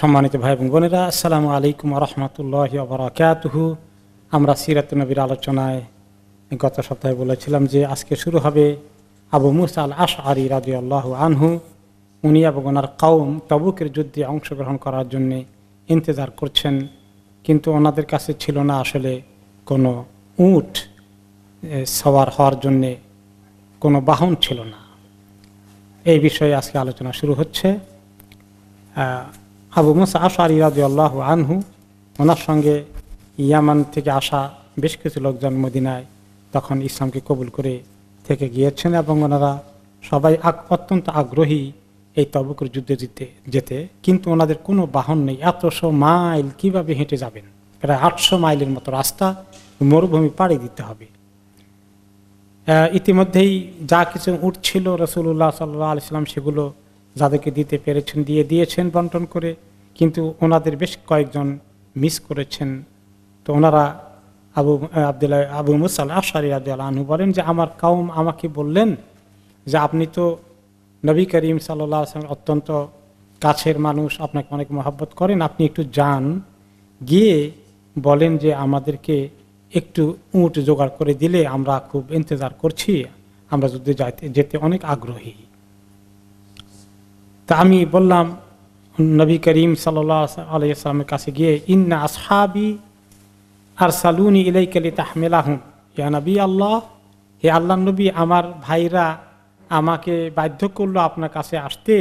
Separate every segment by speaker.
Speaker 1: সম্মানিত ভাই এবং বোনেরা আসসালামু আলাইকুম রহমতুল্লাহ বরাকাতহু আমরা সিরাত নবীর আলোচনায় গত সপ্তাহে বলেছিলাম যে আজকে শুরু হবে আবু মুসাল আশ আরি রাজি আল্লাহ আনহু উনি এবং ওনার কাউম তবুকের যুদ্ধে অংশগ্রহণ করার জন্যে ইন্তজার করছেন কিন্তু ওনাদের কাছে ছিল না আসলে কোনো উট সওয়ার হওয়ার জন্যে কোনো বাহন ছিল না এই বিষয়ে আজকে আলোচনা শুরু হচ্ছে আবু মুসা আশারি রাজু আল্লাহ আনহু ওনার সঙ্গে ইয়ামান থেকে আসা বেশ কিছু লোকজন মদিনায় তখন ইসলামকে কবুল করে থেকে গিয়েছেন এবং ওনারা সবাই অত্যন্ত আগ্রহী এই তবুকুর যুদ্ধে জিতে যেতে কিন্তু ওনাদের কোনো বাহন নেই এতশো মাইল কিভাবে হেঁটে যাবেন প্রায় আটশো মাইলের মতো রাস্তা মরুভূমি পাড়ি দিতে হবে ইতিমধ্যেই যা কিছু উঠছিল রসুল্লাহ সাল্লাহ আলিয়াল্লাম সেগুলো যাদেরকে দিতে পেরেছেন দিয়ে দিয়েছেন বন্টন করে কিন্তু ওনাদের বেশ কয়েকজন মিস করেছেন তো ওনারা আবু আবদুল্লাহ আবু মুসাল আশারি আবদুল্লাহ আনু বলেন যে আমার কাউম আমাকে বললেন যে আপনি তো নবী করিম সাল্লাম অত্যন্ত কাছের মানুষ আপনাকে অনেক মহাব্বত করেন আপনি একটু যান গিয়ে বলেন যে আমাদেরকে একটু উঁট জোগাড় করে দিলে আমরা খুব ইন্তজার করছি আমরা যদি যাইতে যেতে অনেক আগ্রহী তা আমি বললাম নবী করিম সাল্লাহ আলাইসালামের কাছে গিয়ে ইন্না আসহাবি আর সালুনি ইলাই কালি হুন ইয়া নবী আল্লাহ হে আল্লাহ নবী আমার ভাইরা আমাকে বাধ্য করলো আপনার কাছে আসতে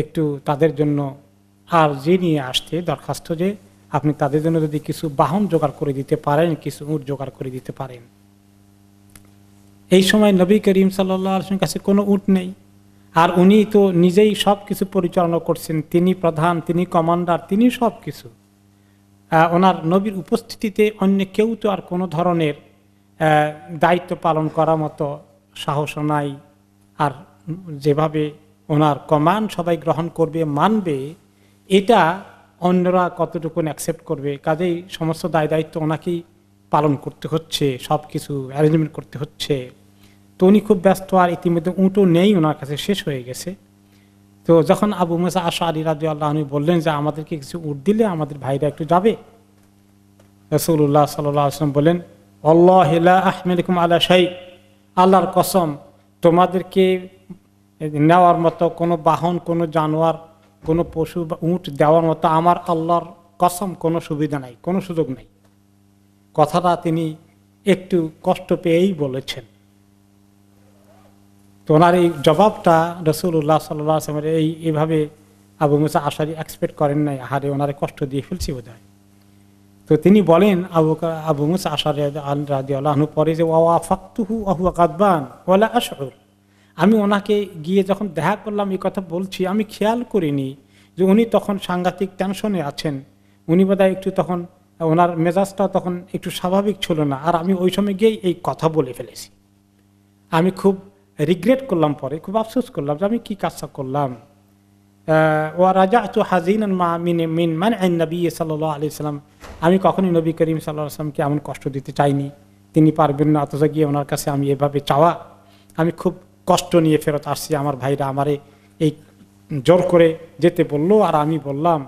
Speaker 1: একটু তাদের জন্য আর যে নিয়ে আসতে দরখাস্ত যে আপনি তাদের জন্য যদি কিছু বাহন জোগাড় করে দিতে পারেন কিছু উঁট জোগাড় করে দিতে পারেন এই সময় নবী করিম সাল্লাহ কাছে কোনো উঁট নেই আর উনি তো নিজেই সব কিছু পরিচালনা করছেন তিনি প্রধান তিনি কমান্ডার তিনি সব কিছু ওনার নবীর উপস্থিতিতে অন্য কেউ তো আর কোনো ধরনের দায়িত্ব পালন করার মতো সাহস নাই আর যেভাবে ওনার কমান্ড সবাই গ্রহণ করবে মানবে এটা অন্যরা কতটুকু অ্যাকসেপ্ট করবে কাজেই সমস্ত দায় দায়িত্ব ওনাকেই পালন করতে হচ্ছে সব কিছু অ্যারেঞ্জমেন্ট করতে হচ্ছে তো উনি খুব ব্যস্ত আর ইতিমধ্যে উঁটো নেই ওনার কাছে শেষ হয়ে গেছে তো যখন আবু মোসা আশা আলী রাজু আল্লাহ বললেন যে আমাদেরকে কিছু উঠ দিলে আমাদের ভাইরা একটু যাবে রসুল্লাহ সাল্লাহ আসলাম বলেন হেলা আহমেদকুম আল্লাহ শাহি আল্লাহর কসম তোমাদেরকে নেওয়ার মতো কোনো বাহন কোনো জানোয়ার কোনো পশু বা উঁট দেওয়ার মতো আমার আল্লাহর কসম কোনো সুবিধা নাই কোনো সুযোগ নাই কথাটা তিনি একটু কষ্ট পেয়েই বলেছেন তো ওনার এই জবাবটা রসুল্লাহ সাল্লাহ আসলামের এই এইভাবে আবু মুসা আশারি এক্সপেক্ট করেন নাই আহারে ওনারে কষ্ট দিয়ে ফেলছি বোধ তো তিনি বলেন আবু আবু মুসা আশারি রাজি আল্লাহনু পরে যে ওয়া ফাক্তুহু আহু কাদবান ওয়ালা আশরুল আমি ওনাকে গিয়ে যখন দেখা করলাম এই কথা বলছি আমি খেয়াল করিনি যে উনি তখন সাংঘাতিক টেনশনে আছেন উনি বোধহয় একটু তখন ওনার মেজাজটা তখন একটু স্বাভাবিক ছিল না আর আমি ওই সময় গিয়েই এই কথা বলে ফেলেছি আমি খুব রিগ্রেট করলাম পরে খুব আফসোস করলাম যে আমি কী কাজটা করলাম ও রাজা আতু হাজিন মিন মিন আইন নবী সাল্লাহ আলি সাল্লাম আমি কখনই নবী করিম সাল্লাহ আসলামকে এমন কষ্ট দিতে চাইনি তিনি পারবেন না অথচ গিয়ে ওনার কাছে আমি এভাবে চাওয়া আমি খুব কষ্ট নিয়ে ফেরত আসছি আমার ভাইরা আমারে এই জোর করে যেতে বলল আর আমি বললাম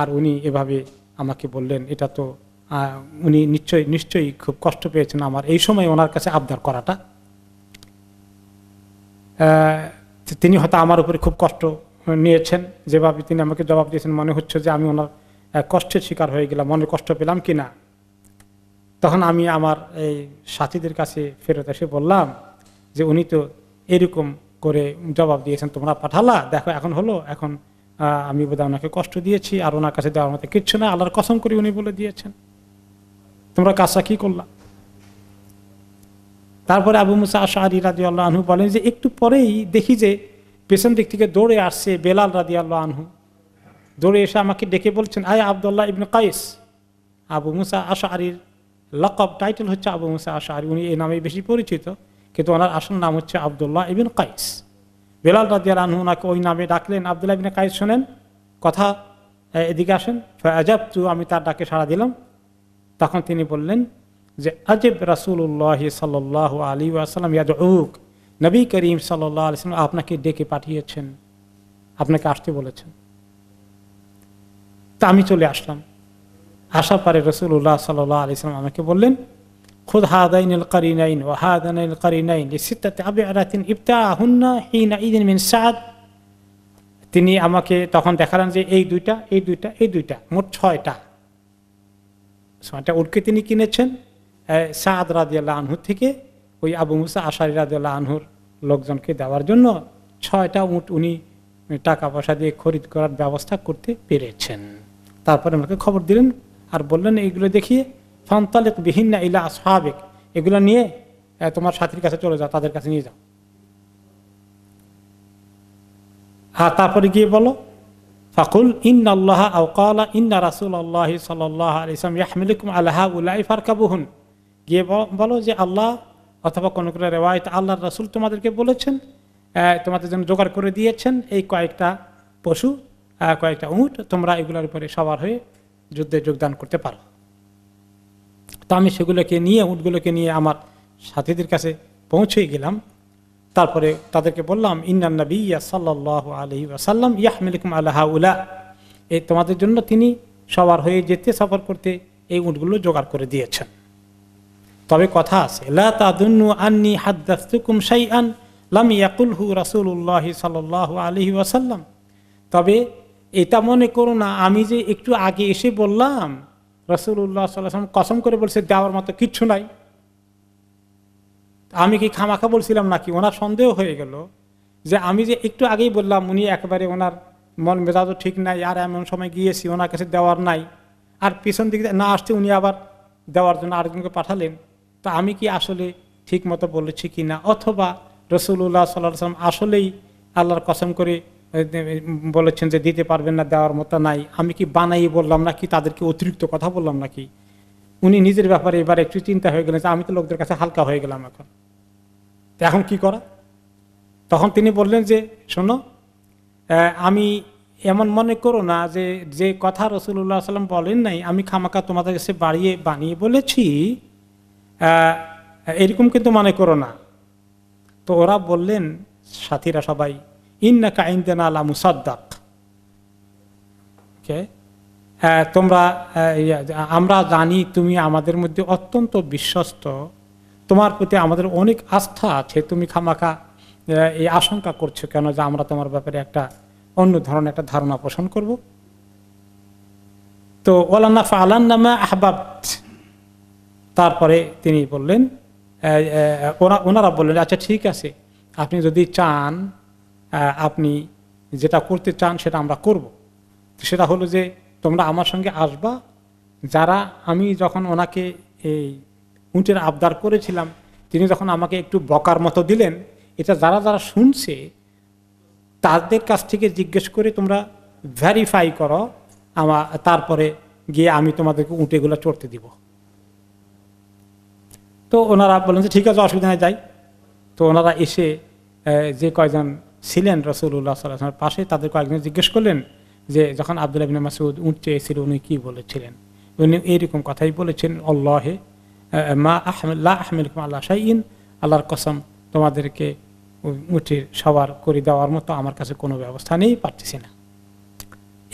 Speaker 1: আর উনি এভাবে আমাকে বললেন এটা তো উনি নিশ্চয়ই নিশ্চয়ই খুব কষ্ট পেয়েছেন আমার এই সময় ওনার কাছে আবদার করাটা তিনি হয়তো আমার উপরে খুব কষ্ট নিয়েছেন যেভাবে তিনি আমাকে জবাব দিয়েছেন মনে হচ্ছে যে আমি ওনার কষ্টের শিকার হয়ে গেলাম মনে কষ্ট পেলাম কি না তখন আমি আমার এই সাথীদের কাছে ফেরত এসে বললাম যে উনি তো এরকম করে জবাব দিয়েছেন তোমরা পাঠালা দেখো এখন হলো এখন আমি বোধহয় ওনাকে কষ্ট দিয়েছি আর ওনার কাছে দেওয়ার মতো কিচ্ছু না আল্লাহর কসম করি উনি বলে দিয়েছেন তোমরা কাজটা কী করলা তারপরে আবু মুসা আশাহারি রাজি আল্লাহ আনহু বলেন যে একটু পরেই দেখি যে পেছন দিক থেকে দৌড়ে আসছে বেলাল রাজি আল্লাহ আনহু দৌড়ে এসে আমাকে ডেকে বলছেন আয় Abdullah ibn Qais Abu Musa আশা লক লকব টাইটেল হচ্ছে আবু মুসা আশা আরি উনি এই নামেই বেশি পরিচিত কিন্তু ওনার আসল নাম হচ্ছে আবদুল্লাহ ইবিন কায়েস বেলাল রাজিয়াল আনহু ওনাকে ওই নামে ডাকলেন আবদুল্লাহ ইবিন কায়েস শোনেন কথা এদিকে আসেন আজাব তু আমি তার ডাকে সাড়া দিলাম তখন তিনি বললেন যে আজেব রাসুল্লাহ সাল্লাহ আলী আসালাম ইয়াদ উক নবী করিম সাল্লাহ আলি সাল্লাম আপনাকে ডেকে পাঠিয়েছেন আপনাকে আসতে বলেছেন তা আমি চলে আসলাম আসার পরে রসুল্লাহ সাল্লাহ সাল্লাম আমাকে বললেন খুদ হাদাইন কারিনাইন ও হাদান কারিনাইন সিদ্ধাতে আবে ইফতা আহুন্না না ইদিন মিন সাদ তিনি আমাকে তখন দেখালেন যে এই দুইটা এই দুইটা এই দুইটা মোট ছয়টা ছয়টা উটকে তিনি কিনেছেন সাদ রাজিয়াল্লাহ আনহুর থেকে ওই আবু মুসা আশারি রাজিয়াল্লাহ আনহুর লোকজনকে দেওয়ার জন্য ছয়টা উঁট উনি টাকা পয়সা দিয়ে খরিদ করার ব্যবস্থা করতে পেরেছেন তারপরে আমাকে খবর দিলেন আর বললেন এইগুলো দেখিয়ে বিহীন না ইলা আসহাবেক এগুলো নিয়ে তোমার সাথীর কাছে চলে যাও তাদের কাছে নিয়ে যাও আর তারপরে গিয়ে বলো ফাকুল ইন আল্লাহ আউকালা ইন্না রাসুল আল্লাহ সাল্লাহ আলিয়াম ইয়াহমিলকুম আল্লাহ উল্লাহ ফারকাবুহন গিয়ে বলো যে আল্লাহ অথবা কোনো কোনো রেওয়ায়ত আল্লাহর রসুল তোমাদেরকে বলেছেন তোমাদের জন্য জোগাড় করে দিয়েছেন এই কয়েকটা পশু কয়েকটা উঁট তোমরা এগুলোর উপরে সবার হয়ে যুদ্ধে যোগদান করতে পারো তো আমি সেগুলোকে নিয়ে উঁটগুলোকে নিয়ে আমার সাথীদের কাছে পৌঁছে গেলাম তারপরে তাদেরকে বললাম ইন্নানবী ইয়া সাল্লাহ আলহি আসাল্লাম ইয়াহমিলকুম আল্লাহ উলা এই তোমাদের জন্য তিনি সবার হয়ে যেতে সফর করতে এই উঁটগুলো জোগাড় করে দিয়েছেন তবে কথা আছে লা আন্নি হাদ্দাস্তুকুম আন লাম ইয়াকুলহু রাসুল্লাহ সাল আলহি ওয়াসাল্লাম তবে এটা মনে করো না আমি যে একটু আগে এসে বললাম রসুল্লাহ সাল্লাম কসম করে বলছে দেওয়ার মতো কিচ্ছু নাই আমি কি খামাখা বলছিলাম নাকি ওনার সন্দেহ হয়ে গেল যে আমি যে একটু আগেই বললাম উনি একেবারে ওনার মন মেজাজও ঠিক নাই আর এমন সময় গিয়েছি ওনার কাছে দেওয়ার নাই আর পিছন দিকে না আসতে উনি আবার দেওয়ার জন্য আরেকজনকে পাঠালেন তো আমি কি আসলে ঠিক মতো বলেছি কি না অথবা রসুল্লাহ সাল্লাহ সাল্লাম আসলেই আল্লাহর কসম করে বলেছেন যে দিতে পারবেন না দেওয়ার মতো নাই আমি কি বানাই বললাম নাকি তাদেরকে অতিরিক্ত কথা বললাম নাকি উনি নিজের ব্যাপারে এবার একটু চিন্তা হয়ে গেলেন যে আমি তো লোকদের কাছে হালকা হয়ে গেলাম এখন তো এখন কি করা তখন তিনি বললেন যে শোনো আমি এমন মনে করো না যে যে কথা রসুল্লাহ সাল্লাম বলেন নাই আমি খামাকা তোমাদের কাছে বাড়িয়ে বানিয়ে বলেছি এরকম কিন্তু মনে করো না তো ওরা বললেন সাথীরা সবাই ইন্না কাইন্দেন আলা মুসাদ্দাক তোমরা আমরা জানি তুমি আমাদের মধ্যে অত্যন্ত বিশ্বস্ত তোমার প্রতি আমাদের অনেক আস্থা আছে তুমি খামাখা এই আশঙ্কা করছো কেন যে আমরা তোমার ব্যাপারে একটা অন্য ধরনের একটা ধারণা পোষণ করব তো ওলান্না ফালান মা আহবাব তারপরে তিনি বললেন ওনারা বললেন আচ্ছা ঠিক আছে আপনি যদি চান আপনি যেটা করতে চান সেটা আমরা করব সেটা হলো যে তোমরা আমার সঙ্গে আসবা যারা আমি যখন ওনাকে এই উঁটের আবদার করেছিলাম তিনি যখন আমাকে একটু বকার মতো দিলেন এটা যারা যারা শুনছে তাদের কাছ থেকে জিজ্ঞেস করে তোমরা ভ্যারিফাই করো আমার তারপরে গিয়ে আমি তোমাদেরকে উঁটেগুলো চড়তে দিব তো ওনারা বলেন যে ঠিক আছে অসুবিধা নেই যাই তো ওনারা এসে যে কয়জন ছিলেন রসুল্লাহ সাল্লাহামের পাশে তাদের কয়েকজন জিজ্ঞেস করলেন যে যখন আবদুল্লাহ বিন মাসুদ উঠ চেয়েছিল উনি কী বলেছিলেন উনি এইরকম কথাই বলেছেন অল্লাহে মা আহমেল্লা আহমেদ আল্লাহ শাহিন আল্লাহর কসম তোমাদেরকে উঠে সবার করে দেওয়ার মতো আমার কাছে কোনো ব্যবস্থা নেই পারতেছি না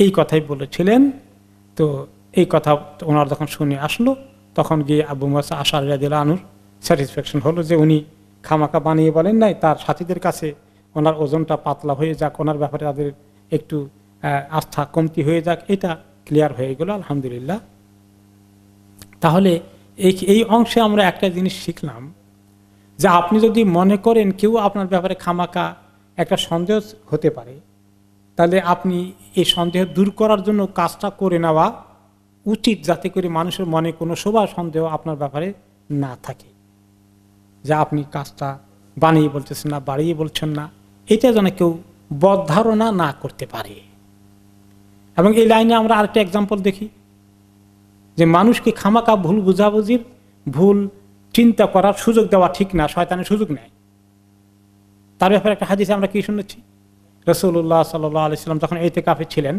Speaker 1: এই কথাই বলেছিলেন তো এই কথা ওনার যখন শুনে আসলো তখন গিয়ে আবু মাসা আশার দিল আনুর স্যাটিসফ্যাকশন হলো যে উনি খামাকা বানিয়ে বলেন নাই তার সাথীদের কাছে ওনার ওজনটা পাতলা হয়ে যাক ওনার ব্যাপারে তাদের একটু আস্থা কমতি হয়ে যাক এটা ক্লিয়ার হয়ে গেল আলহামদুলিল্লাহ তাহলে এই এই অংশে আমরা একটা জিনিস শিখলাম যে আপনি যদি মনে করেন কেউ আপনার ব্যাপারে খামাকা একটা সন্দেহ হতে পারে তাহলে আপনি এই সন্দেহ দূর করার জন্য কাজটা করে নেওয়া উচিত যাতে করে মানুষের মনে কোনো শোভা সন্দেহ আপনার ব্যাপারে না থাকে যা আপনি কাজটা বানিয়ে বলতেছেন না বাড়িয়ে বলছেন না এটা যেন কেউ বদ্ধারণা না করতে পারে এবং এই লাইনে আমরা আরেকটা এক্সাম্পল দেখি যে মানুষকে খামাকা ভুল বুঝাবুঝির ভুল চিন্তা করার সুযোগ দেওয়া ঠিক না শয়তানের সুযোগ নেয় তার ব্যাপারে একটা হাজি আমরা কি শুনেছি রসুল্লাহ সাল্লি সাল্লাম যখন এতে কাফে ছিলেন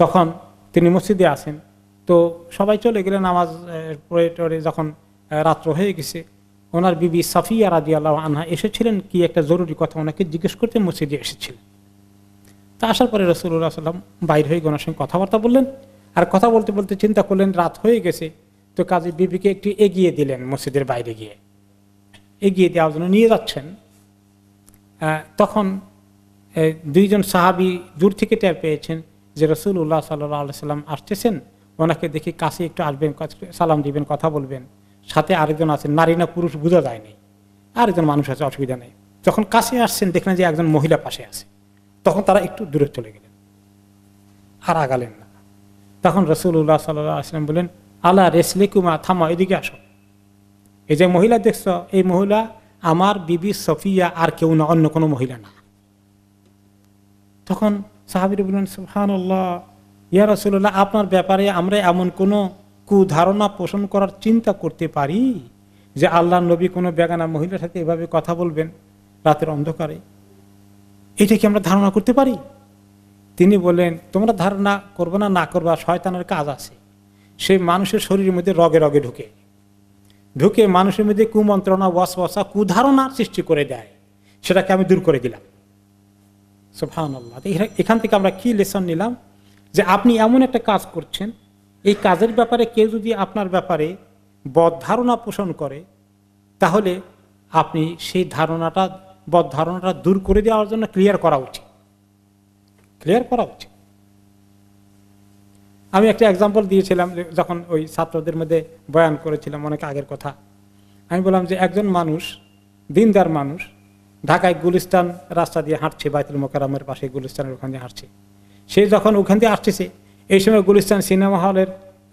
Speaker 1: তখন তিনি মসজিদে আসেন তো সবাই চলে গেলেন আমাজ পরে যখন রাত্র হয়ে গেছে ওনার বিবি সাফিয়া রাজি আল্লাহ আনহা এসেছিলেন কি একটা জরুরি কথা ওনাকে জিজ্ঞেস করতে মসজিদে এসেছিলেন তা আসার পরে রসুল্লাহ সাল্লাম বাইর হয়ে ওনার সঙ্গে কথাবার্তা বললেন আর কথা বলতে বলতে চিন্তা করলেন রাত হয়ে গেছে তো কাজী বিবিকে একটু এগিয়ে দিলেন মসজিদের বাইরে গিয়ে এগিয়ে দেওয়ার জন্য নিয়ে যাচ্ছেন তখন দুইজন সাহাবি দূর থেকে ট্যাপ পেয়েছেন যে রসুল উল্লাহ সাল্লাহ সাল্লাম আসতেছেন ওনাকে দেখি কাছে একটু আসবেন সালাম দিবেন কথা বলবেন সাথে আরেকজন আছেন নারী না পুরুষ বোঝা যায় নাই আরেকজন মানুষ আছে অসুবিধা নেই যখন কাছে আসছেন দেখলেন যে একজন মহিলা পাশে আছে তখন তারা একটু দূরে চলে গেলেন আর আগালেন না তখন রসুল্লাহ সাল্লাহ আসলাম বললেন আলা কুমা থামা এদিকে আসো এই যে মহিলা দেখছ এই মহিলা আমার বিবি সফিয়া আর কেউ না অন্য কোনো মহিলা না তখন সাহাবির বললেন সুহান আল্লাহ ইয়া রসুল্লাহ আপনার ব্যাপারে আমরা এমন কোনো কুধারণা পোষণ করার চিন্তা করতে পারি যে আল্লাহ নবী কোনো বেগানা মহিলার সাথে এভাবে কথা বলবেন রাতের অন্ধকারে এটা কি আমরা ধারণা করতে পারি তিনি বলেন তোমরা ধারণা করবে না না করবা শয়তানের কাজ আছে সে মানুষের শরীরের মধ্যে রগে রগে ঢুকে ঢুকে মানুষের মধ্যে কুমন্ত্রণা ওয়াসা কুধারণা সৃষ্টি করে দেয় সেটাকে আমি দূর করে দিলাম সোফান আল্লাহ এখান থেকে আমরা কি লেসন নিলাম যে আপনি এমন একটা কাজ করছেন এই কাজের ব্যাপারে কেউ যদি আপনার ব্যাপারে বদ ধারণা পোষণ করে তাহলে আপনি সেই ধারণাটা বদ ধারণাটা দূর করে দেওয়ার জন্য ক্লিয়ার করা উচিত ক্লিয়ার করা উচিত আমি একটা এক্সাম্পল দিয়েছিলাম যখন ওই ছাত্রদের মধ্যে বয়ান করেছিলাম অনেক আগের কথা আমি বললাম যে একজন মানুষ দিনদার মানুষ ঢাকায় গুলিস্তান রাস্তা দিয়ে হাঁটছে বাইতুল মোকারামের পাশে গুলিস্তানের ওখান দিয়ে হাঁটছে সে যখন ওখান দিয়ে আসতেছে এই সময় গুলিস্তান সিনেমা হলের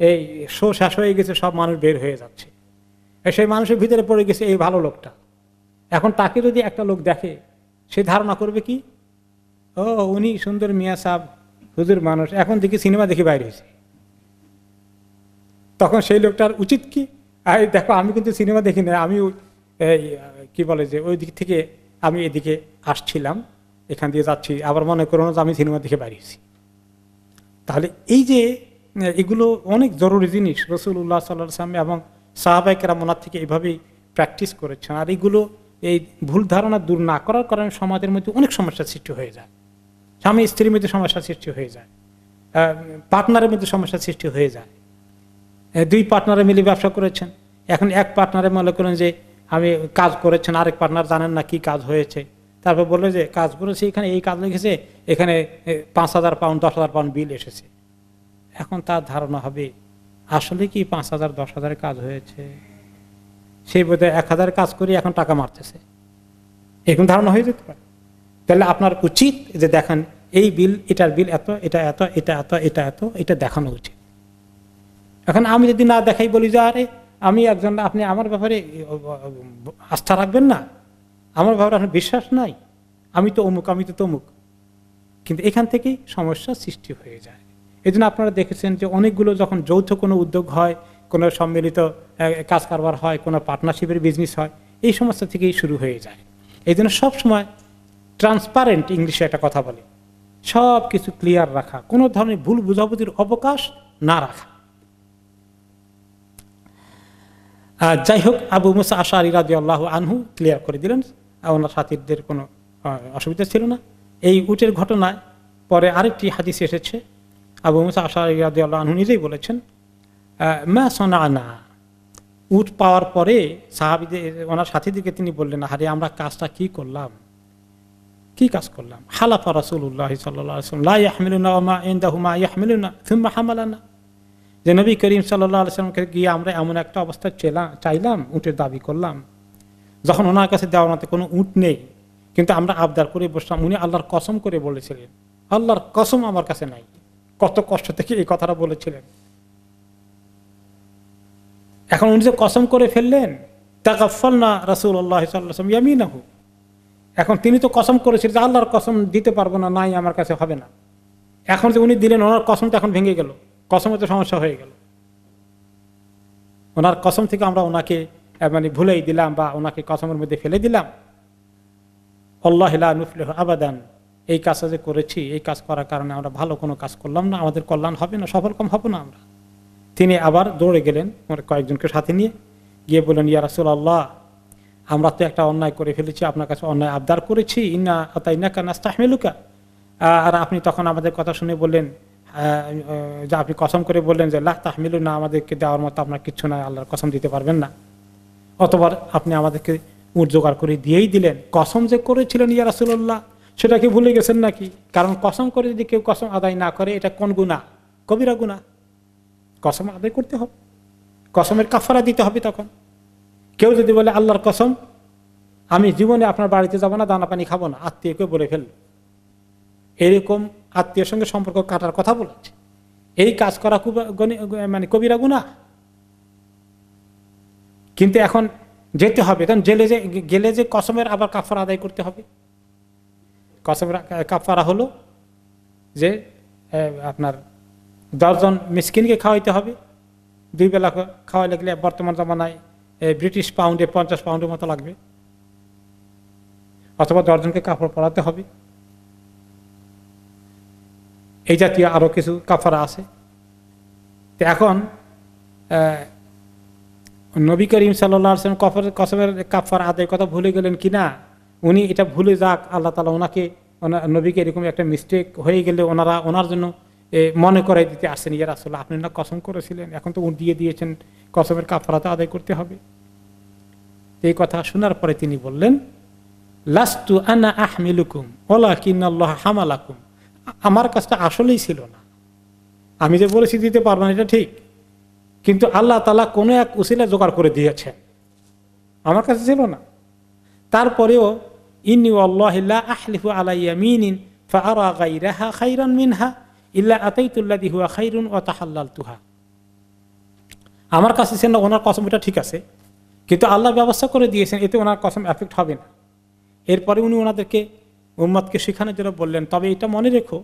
Speaker 1: এই শো শেষ হয়ে গেছে সব মানুষ বের হয়ে যাচ্ছে সেই মানুষের ভিতরে পড়ে গেছে এই ভালো লোকটা এখন তাকে যদি একটা লোক দেখে সে ধারণা করবে কি ও উনি সুন্দর মিয়া সাহ হুজুর মানুষ এখন দেখি সিনেমা দেখে বাইরে হয়েছে তখন সেই লোকটার উচিত কি আরে দেখো আমি কিন্তু সিনেমা দেখি না আমি এই কী বলে যে ওই দিক থেকে আমি এদিকে আসছিলাম এখান দিয়ে যাচ্ছি আবার মনে করুন যে আমি সিনেমা দেখে বাড়িয়েছি তাহলে এই যে এগুলো অনেক জরুরি জিনিস রসুল্লাহ সাল্লাহ সাল্লাম এবং সাহাবাইকেরা মনার থেকে এভাবেই প্র্যাকটিস করেছেন আর এগুলো এই ভুল ধারণা দূর না করার কারণে সমাজের মধ্যে অনেক সমস্যার সৃষ্টি হয়ে যায় স্বামী স্ত্রীর মধ্যে সমস্যার সৃষ্টি হয়ে যায় পার্টনারের মধ্যে সমস্যার সৃষ্টি হয়ে যায় দুই পার্টনারে মিলে ব্যবসা করেছেন এখন এক পার্টনারে মনে করেন যে আমি কাজ করেছেন আরেক পার্টনার জানেন না কি কাজ হয়েছে তারপর বললো যে কাজ করেছে এখানে এই কাজ লিখেছে এখানে পাঁচ হাজার পাউন্ড দশ হাজার পাউন্ড বিল এসেছে এখন তার ধারণা হবে আসলে কি পাঁচ হাজার দশ হাজারের কাজ হয়েছে সেই বোধহয় এক হাজার কাজ করে এখন টাকা মারতেছে এরকম ধারণা হয়ে যেতে পারে তাহলে আপনার উচিত যে দেখেন এই বিল এটার বিল এত এটা এত এটা এত এটা এত এটা দেখানো উচিত এখন আমি যদি না দেখাই বলি যে আরে আমি একজন আপনি আমার ব্যাপারে আস্থা রাখবেন না আমার ব্যাপারে আপনার বিশ্বাস নাই আমি তো অমুক আমি তো তমুক কিন্তু এখান থেকেই সমস্যা সৃষ্টি হয়ে যায় এই জন্য আপনারা দেখেছেন যে অনেকগুলো যখন যৌথ কোনো উদ্যোগ হয় কোনো সম্মিলিত কাজ কারবার হয় কোনো পার্টনারশিপের বিজনেস হয় এই সমস্যা থেকেই শুরু হয়ে যায় এই জন্য সবসময় ট্রান্সপারেন্ট ইংলিশে একটা কথা বলে সব কিছু ক্লিয়ার রাখা কোনো ধরনের ভুল বুঝাবুঝির অবকাশ না রাখা যাই হোক আবু মুসা আশা আলী রাজি আল্লাহ আনহু ক্লিয়ার করে দিলেন ওনার সাথীদের কোনো অসুবিধা ছিল না এই উটের ঘটনায় পরে আরেকটি হাদিস এসেছে আবু মুসা আশা আলী রাজি আল্লাহ আনহু নিজেই বলেছেন মা সোনা না উট পাওয়ার পরে সাহাবিদের ওনার সাথীদেরকে তিনি বললেন হারে আমরা কাজটা কি করলাম কি কাজ করলাম হালাফা রাসুল্লাহ সাল্লাহ লাই আহমিলুনা মা ইন্দাহুমা ইয়াহমিলুনা থুম্মা হামালানা যে নবী করিম সাল্লাহ আলসালামকে গিয়ে আমরা এমন একটা অবস্থা চেলাম চাইলাম উঁটের দাবি করলাম যখন ওনার কাছে দেওয়ানাতে কোনো উঁট নেই কিন্তু আমরা আবদার করে বসলাম উনি আল্লাহর কসম করে বলেছিলেন আল্লাহর কসম আমার কাছে নাই কত কষ্ট থেকে এই কথাটা বলেছিলেন এখন উনি যে কসম করে ফেললেন তাকাফাল্লা রাসুল্লাহ সাল্লাম ইয়ামিনাহ এখন তিনি তো কসম করেছিলেন যে আল্লাহর কসম দিতে পারবো না নাই আমার কাছে হবে না এখন যে উনি দিলেন ওনার কসমটা এখন ভেঙে গেল কসমতে সমস্যা হয়ে গেল ওনার কসম থেকে আমরা ওনাকে মানে ভুলেই দিলাম বা ওনাকে কসমের মধ্যে ফেলে দিলাম হেলা নুফলেহ আবাদান এই কাজটা যে করেছি এই কাজ করার কারণে আমরা ভালো কোনো কাজ করলাম না আমাদের কল্যাণ হবে না সফলকম হবে না আমরা তিনি আবার দৌড়ে গেলেন ওনার কয়েকজনকে সাথে নিয়ে গিয়ে বললেন ইয়া রাসুল আল্লাহ আমরা তো একটা অন্যায় করে ফেলেছি আপনার কাছে অন্যায় আবদার করেছি ইন্না আতাইনাকা নাস্তা আর আপনি তখন আমাদের কথা শুনে বললেন যা আপনি কসম করে বললেন যে লাহ তাহমিলু না আমাদেরকে দেওয়ার মতো আপনার কিচ্ছু না আল্লাহর কসম দিতে পারবেন না অতবার আপনি আমাদেরকে উঠ জোগাড় করে দিয়েই দিলেন কসম যে করেছিলেন ইয়া রাসুল্লাহ সেটা কি ভুলে গেছেন নাকি কারণ কসম করে যদি কেউ কসম আদায় না করে এটা কোন গুণা কবিরা গুণা কসম আদায় করতে হবে কসমের কাফারা দিতে হবে তখন কেউ যদি বলে আল্লাহর কসম আমি জীবনে আপনার বাড়িতে যাব না দানা পানি খাবো না আত্মীয়কে বলে ফেলল এরকম আত্মীয়ের সঙ্গে সম্পর্ক কাটার কথা বলেছে এই কাজ করা মানে কবিরা গুণা কিন্তু এখন যেতে হবে কারণ জেলে যে গেলে যে কসমের আবার কাফার আদায় করতে হবে কসমের কাফারা হলো যে আপনার দশজন মিসকিনকে খাওয়াইতে হবে দুই বেলা খাওয়া লাগলে বর্তমান জমানায় ব্রিটিশ পাউন্ডে পঞ্চাশ পাউন্ডের মতো লাগবে অথবা দশজনকে কাপড় পরাতে হবে এই জাতীয় আরও কিছু কাফারা আছে তো এখন নবী করিম সাল্লাম কফর কসমের কাফার আদায় কথা ভুলে গেলেন কি না উনি এটা ভুলে যাক আল্লাহ তালা ওনাকে ওনার নবীকে এরকম একটা মিস্টেক হয়ে গেলে ওনারা ওনার জন্য মনে করাই দিতে আসছেন ইয়ার আসলে আপনি না কসম করেছিলেন এখন তো দিয়ে দিয়েছেন কসমের কাফারা তো আদায় করতে হবে এই কথা শোনার পরে তিনি বললেন লাস্তু আনা আহমিলুকুম ওলা কিন্নআল্লাহ হামালাকুম আমার কাজটা আসলেই ছিল না আমি যে বলেছি দিতে পারব না এটা ঠিক কিন্তু আল্লাহ তালা কোনো এক উশিলা জোগাড় করে দিয়েছেন আমার কাছে ছিল না তারপরেও ইনি আল্লাহিল্লা আহলিহু আলাইয়ামিন খাইরান মিনহা ইল্লা আতাইতুল্লা দিহুয়া খাইরুন ও তাহাল্লাল তুহা আমার কাছে ছিল ওনার কসমটা ঠিক আছে কিন্তু আল্লাহ ব্যবস্থা করে দিয়েছেন এতে ওনার কসম এফেক্ট হবে না এরপরে উনি ওনাদেরকে উম্মাদকে শেখানোর জন্য বললেন তবে এটা মনে রেখো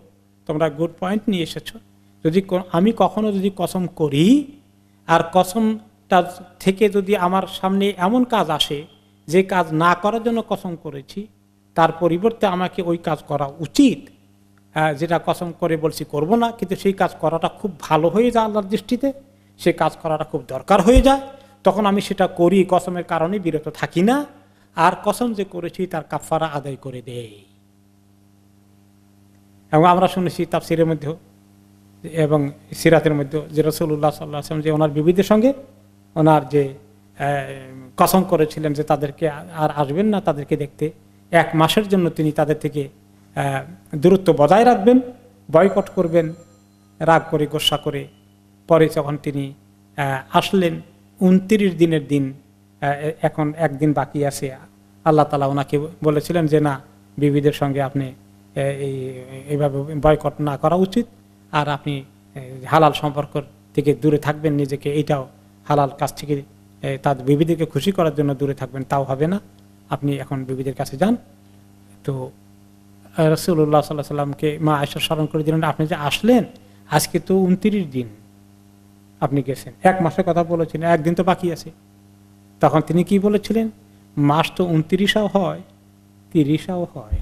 Speaker 1: তোমরা গুড পয়েন্ট নিয়ে এসেছ যদি আমি কখনো যদি কসম করি আর কসমটা থেকে যদি আমার সামনে এমন কাজ আসে যে কাজ না করার জন্য কসম করেছি তার পরিবর্তে আমাকে ওই কাজ করা উচিত হ্যাঁ, যেটা কসম করে বলছি করব না কিন্তু সেই কাজ করাটা খুব ভালো হয়ে যায় আল্লাহর দৃষ্টিতে সেই কাজ করাটা খুব দরকার হয়ে যায় তখন আমি সেটা করি কসমের কারণে বিরত থাকি না আর কসম যে করেছি তার কাফারা আদায় করে দেয় এবং আমরা শুনেছি সিরের মধ্যেও এবং সিরাতের মধ্যেও যে রসুল্লাহ সাল্লাহ আসলাম যে ওনার বিবিদের সঙ্গে ওনার যে কসম করেছিলেন যে তাদেরকে আর আসবেন না তাদেরকে দেখতে এক মাসের জন্য তিনি তাদের থেকে দূরত্ব বজায় রাখবেন বয়কট করবেন রাগ করে গোসা করে পরে যখন তিনি আসলেন উনত্রিশ দিনের দিন এখন একদিন বাকি আছে আল্লাহ তালা ওনাকে বলেছিলেন যে না বিবিদের সঙ্গে আপনি এই এইভাবে বয়কট না করা উচিত আর আপনি হালাল সম্পর্ক থেকে দূরে থাকবেন নিজেকে এইটাও হালাল কাছ থেকে তার বিবিদেরকে খুশি করার জন্য দূরে থাকবেন তাও হবে না আপনি এখন বিবিদের কাছে যান তো রসুল্লাহ সাল্লাহ সাল্লামকে মা আয়সা স্মরণ করে দিলেন আপনি যে আসলেন আজকে তো উনত্রিশ দিন আপনি গেছেন এক মাসের কথা বলেছিলেন একদিন তো বাকি আছে তখন তিনি কি বলেছিলেন মাস তো উনত্রিশাও হয় তিরিশাও হয়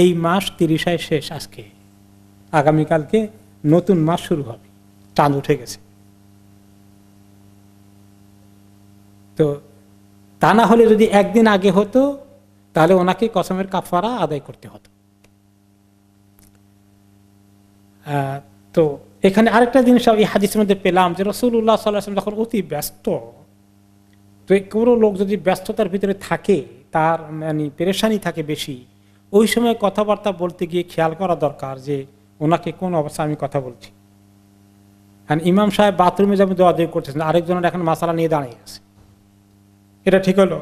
Speaker 1: এই মাস তিরিশায় শেষ আজকে আগামীকালকে নতুন মাস শুরু হবে চাঁদ উঠে গেছে তো তা না হলে যদি একদিন আগে হতো তাহলে ওনাকে কসমের কাফারা আদায় করতে হতো তো এখানে আরেকটা জিনিস আমি হাদিসের মধ্যে পেলাম যে রসুল্লাহ সাল্লাম যখন অতি ব্যস্ত তো কোনো লোক যদি ব্যস্ততার ভিতরে থাকে তার মানে পেরেশানি থাকে বেশি ওই সময় কথাবার্তা বলতে গিয়ে খেয়াল করা দরকার যে ওনাকে কোন অবস্থা আমি কথা বলছি হ্যাঁ ইমাম সাহেব বাথরুমে যাবেন দোয়া দিয়ে করতেছেন আরেকজনের এখন মাসালা নিয়ে দাঁড়িয়ে গেছে এটা ঠিক হলো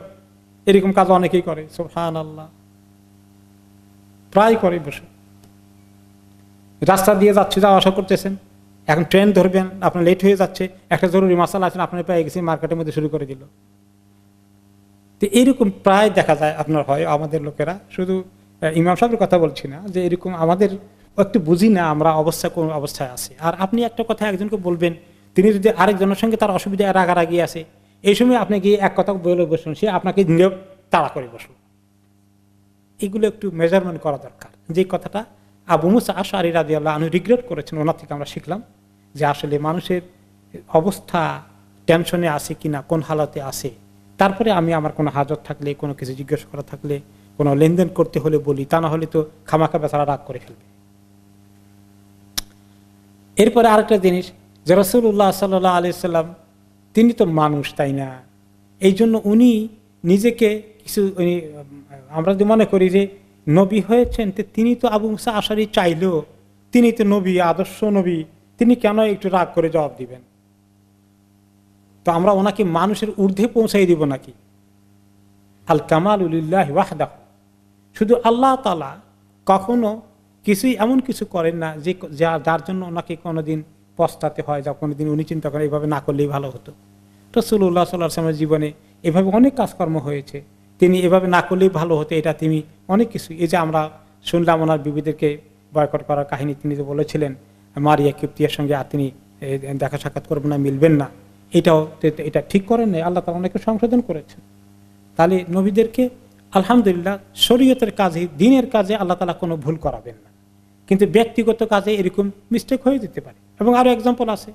Speaker 1: এরকম কাজ অনেকেই করে সোফান আল্লাহ প্রায় করে বসে রাস্তা দিয়ে যাচ্ছে যাওয়া আসা করতেছেন এখন ট্রেন ধরবেন আপনার লেট হয়ে যাচ্ছে একটা জরুরি মশালা আছেন আপনার পেয়ে গেছে মার্কেটের মধ্যে শুরু করে দিল তো এইরকম প্রায় দেখা যায় আপনার হয় আমাদের লোকেরা শুধু ইমাম সাহেবের কথা বলছি না যে এরকম আমাদের একটু বুঝি না আমরা অবস্থা কোন অবস্থায় আছে আর আপনি একটা কথা একজনকে বলবেন তিনি যদি আরেকজনের সঙ্গে তার অসুবিধা রাগারাগি আছে এই সময় আপনি গিয়ে এক কথা বলে বসুন সে আপনাকে নিয়ে তাড়া করে বসুন এগুলো একটু মেজারমেন্ট করা দরকার যে কথাটা আবু মুসা আশা আলী রাজি আল্লাহ আমি রিগ্রেট করেছেন ওনার থেকে আমরা শিখলাম যে আসলে মানুষের অবস্থা টেনশনে আছে কিনা কোন হালতে আছে তারপরে আমি আমার কোনো হাজত থাকলে কোনো কিছু জিজ্ঞেস করা থাকলে কোনো লেনদেন করতে হলে বলি তা না হলে তো খামাখা বেচারা রাগ করে ফেলবে এরপরে আরেকটা জিনিস যে রসুল্লাহ সাল্লাহ আলি সাল্লাম তিনি তো মানুষ তাই না এই জন্য উনি নিজেকে কিছু উনি আমরা যদি মনে করি যে নবী হয়েছেন তো তিনি তো আবু মুসা আশারি চাইলেও তিনি তো নবী আদর্শ নবী তিনি কেন একটু রাগ করে জবাব দিবেন তো আমরা ওনাকে মানুষের ঊর্ধ্বে পৌঁছাই দিব নাকি আল কামাল উল্লাহ ওয়াহদাহ শুধু আল্লাহ তালা কখনো কিছুই এমন কিছু করেন না যে যার জন্য ওনাকে কোনোদিন পস্তাতে হয় যা কোনোদিন উনি চিন্তা করেন এভাবে না করলেই ভালো হতো রসুল্লাহ সাল্লাহ সালামের জীবনে এভাবে অনেক কাজকর্ম হয়েছে তিনি এভাবে না করলেই ভালো হতো এটা তিনি অনেক কিছু এই যে আমরা শুনলাম ওনার বিবিদেরকে বয়কট করার কাহিনী তিনি যে বলেছিলেন মারিয়া কিপ্তিয়ার সঙ্গে আর তিনি দেখা সাক্ষাৎ করবেন না মিলবেন না এটাও এটা ঠিক করেন নাই আল্লাহ তালা অনেকে সংশোধন করেছেন তাহলে নবীদেরকে আলহামদুলিল্লাহ শরীয়তের কাজে দিনের কাজে আল্লাহ তালা কোনো ভুল করাবেন না কিন্তু ব্যক্তিগত কাজে এরকম মিস্টেক হয়ে যেতে পারে এবং আরও এক্সাম্পল আছে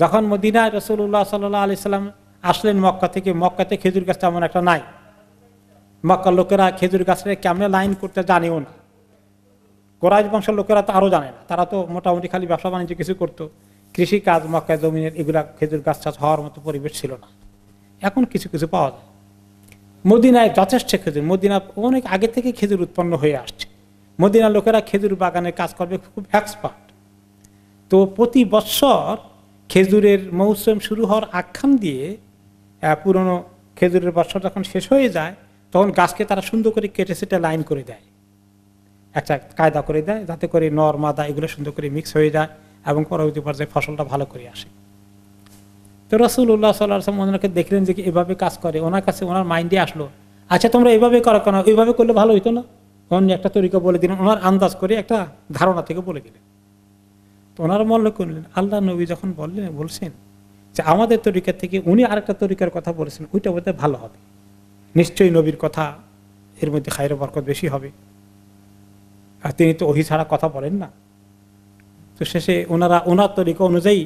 Speaker 1: যখন মদিনায় রসুল্লাহ সাল্লাহ আলি সাল্লাম আসলেন মক্কা থেকে মক্কাতে খেজুর গাছ তেমন একটা নাই মক্কার লোকেরা খেজুর গাছটা কেমনে লাইন করতে জানেও না কোরআজ বংশের লোকেরা তো আরও জানে না তারা তো মোটামুটি খালি ব্যবসা বাণিজ্য কিছু করতো কৃষিকাজ মক্কা জমিনের এগুলা খেজুর গাছ চাষ হওয়ার মতো পরিবেশ ছিল না এখন কিছু কিছু পাওয়া যায় মদিনায় যথেষ্ট খেজুর মদিনা অনেক আগে থেকে খেজুর উৎপন্ন হয়ে আসছে মদিনার লোকেরা খেজুর বাগানে কাজ করবে খুব এক্সপার্ট তো প্রতি বছর খেজুরের মৌসুম শুরু হওয়ার আখ্যান দিয়ে পুরনো খেজুরের বছর যখন শেষ হয়ে যায় তখন গাছকে তারা সুন্দর করে কেটে সেটা লাইন করে দেয় একটা কায়দা করে দেয় যাতে করে নর মাদা এগুলো সুন্দর করে মিক্স হয়ে যায় এবং পরবর্তী পর্যায়ে ফসলটা ভালো করে আসে তো রসুল্লাহ সাল্লাম ওনাকে দেখলেন যে এভাবে কাজ করে ওনার কাছে ওনার মাইন্ডে আসলো আচ্ছা তোমরা এভাবে করো কেন ওইভাবে করলে ভালো হইতো না অন্য একটা তরিকা বলে দিলেন ওনার আন্দাজ করে একটা ধারণা থেকে বলে দিলেন তো ওনার মল্ল করলেন আল্লাহ নবী যখন বললেন বলছেন যে আমাদের তরিকা থেকে উনি আরেকটা তরিকার কথা বলেছেন ওইটা বোধহয় ভালো হবে নিশ্চয়ই নবীর কথা এর মধ্যে খায়ের বরকত বেশি হবে আর তিনি তো ওহি ছাড়া কথা বলেন না তো শেষে ওনারা ওনার তরিকা অনুযায়ী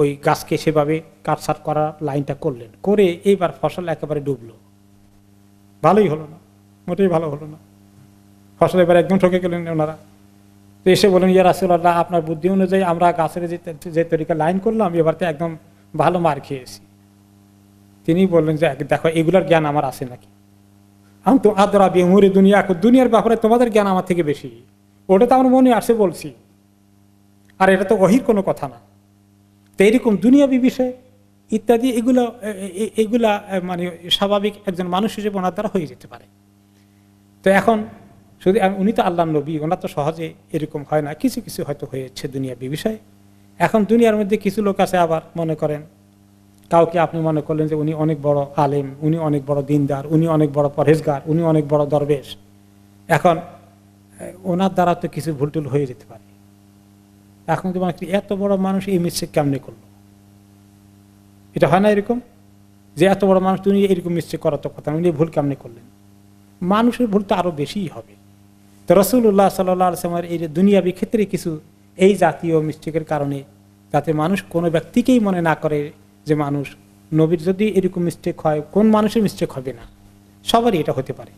Speaker 1: ওই গাছকে সেভাবে কাটসাট করা লাইনটা করলেন করে এইবার ফসল একেবারে ডুবলো ভালোই হলো না মোটেই ভালো হলো না ফসল এবার একদম ঠকে গেলেন ওনারা তো এসে বলেন ইয়া রাসুল্লাহ আপনার বুদ্ধি অনুযায়ী আমরা গাছের যে তরিকা লাইন করলাম এবার তো একদম ভালো মার খেয়েছি তিনি বললেন যে দেখো এগুলার জ্ঞান আমার আছে নাকি আমি তো আদরা বিমুরি দুনিয়া এখন দুনিয়ার ব্যাপারে তোমাদের জ্ঞান আমার থেকে বেশি ওটা তো আমার মনে আসে বলছি আর এটা তো অহির কোনো কথা না তো এরকম দুনিয়াবি বিষয় ইত্যাদি এগুলো এগুলা মানে স্বাভাবিক একজন মানুষ হিসেবে ওনার দ্বারা হয়ে যেতে পারে তো এখন শুধু উনি তো আল্লাহ নবী ওনার তো সহজে এরকম হয় না কিছু কিছু হয়তো হয়েছে দুনিয়াবি বিষয় এখন দুনিয়ার মধ্যে কিছু লোক আছে আবার মনে করেন কাউকে আপনি মনে করলেন যে উনি অনেক বড় আলেম উনি অনেক বড় দিনদার উনি অনেক বড় পরহেজগার উনি অনেক বড় দরবেশ এখন ওনার দ্বারা তো কিছু ভুলটুল হয়ে যেতে পারে এখন তোমার কি এত বড় মানুষ এই মিস্টেক কেমনে করলো এটা হয় না এরকম যে এত বড় মানুষ তুমি এরকম মিস্টেক করার তো কথা উনি ভুল কেমনে করলেন মানুষের ভুল তো আরও বেশিই হবে তো রসুল্লাহ সাল্লামের এই যে দুনিয়াবি ক্ষেত্রে কিছু এই জাতীয় মিস্টেকের কারণে যাতে মানুষ কোনো ব্যক্তিকেই মনে না করে যে মানুষ নবীর যদি এরকম মিস্টেক হয় কোন মানুষের মিস্টেক হবে না সবারই এটা হতে পারে